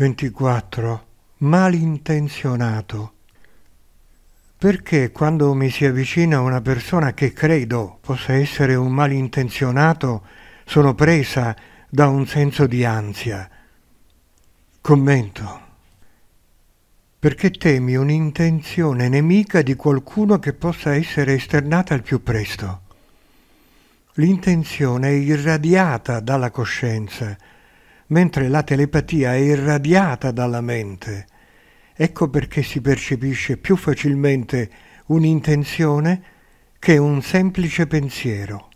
24. Malintenzionato. Perché quando mi si avvicina una persona che credo possa essere un malintenzionato, sono presa da un senso di ansia? Commento. Perché temi un'intenzione nemica di qualcuno che possa essere esternata al più presto. L'intenzione è irradiata dalla coscienza, mentre la telepatia è irradiata dalla mente. Ecco perché si percepisce più facilmente un'intenzione che un semplice pensiero.